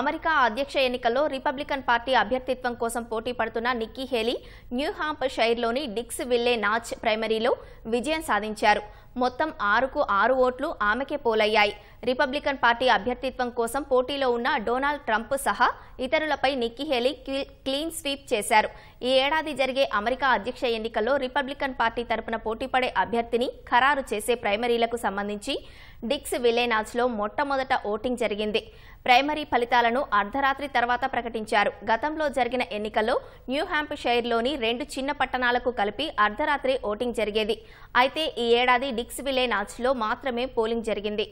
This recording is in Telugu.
అమెరికా అధ్యక్ష ఎన్నికల్లో రిపబ్లికన్ పార్టీ అభ్యర్థిత్వం కోసం పోటీ పడుతున్న నిక్కీ హేలీ న్యూహాంప్ షైర్లోని డిక్స్ విల్లే నాచ్ ప్రైమరీలో విజయం సాధించారు మొత్తం ఆరుకు ఆరు ఓట్లు ఆమెకే పోలయ్యాయి రిపబ్లికన్ పార్టీ అభ్యర్థిత్వం కోసం పోటీలో ఉన్న డొనాల్డ్ ట్రంప్ సహా ఇతరులపై నిక్కీ క్లీన్ స్వీప్ చేశారు ఈ ఏడాది జరిగే అమెరికా అధ్యక్ష ఎన్నికల్లో రిపబ్లికన్ పార్టీ తరపున పోటీపడే అభ్యర్థిని ఖరారు చేసే ప్రైమరీలకు సంబంధించి డిక్స్ విలేనాజ్లో మొట్టమొదట ఓటింగ్ జరిగింది ప్రైమరీ ఫలితాలను అర్ధరాత్రి తర్వాత ప్రకటించారు గతంలో జరిగిన ఎన్నికల్లో న్యూ హ్యాంప్షైర్లోని రెండు చిన్న పట్టణాలకు కలిపి అర్ధరాత్రి ఓటింగ్ జరిగేది అయితే ఈ ఏడాది నిక్స్విలే నాచ్లో మాత్రమే పోలింగ్ జరిగింది